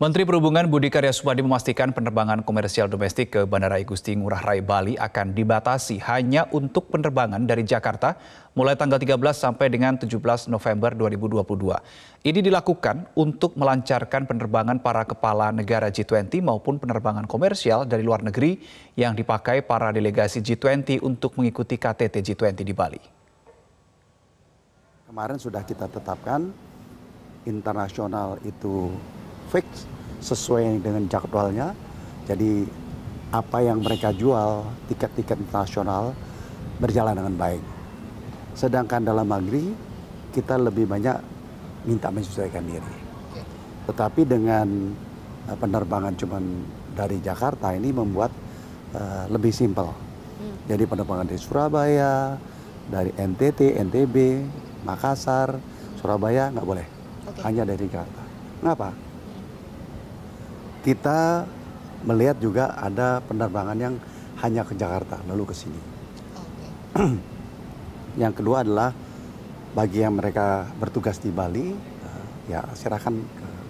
Menteri Perhubungan Budi Karya Sumadi memastikan penerbangan komersial domestik ke Bandara I Gusti Ngurah Rai Bali akan dibatasi hanya untuk penerbangan dari Jakarta mulai tanggal 13 sampai dengan 17 November 2022. Ini dilakukan untuk melancarkan penerbangan para kepala negara G20 maupun penerbangan komersial dari luar negeri yang dipakai para delegasi G20 untuk mengikuti KTT G20 di Bali. Kemarin sudah kita tetapkan internasional itu fix sesuai dengan jadwalnya. Jadi apa yang mereka jual, tiket-tiket internasional berjalan dengan baik. Sedangkan dalam negeri kita lebih banyak minta menyesuaikan diri. Tetapi dengan eh, penerbangan cuman dari Jakarta ini membuat uh, lebih simpel. Hmm. Jadi penerbangan dari Surabaya, dari NTT, NTB, Makassar, Surabaya nggak boleh, okay. hanya dari Jakarta. Kenapa? kita melihat juga ada penerbangan yang hanya ke Jakarta lalu ke sini. yang kedua adalah bagi yang mereka bertugas di Bali, eh, ya silakan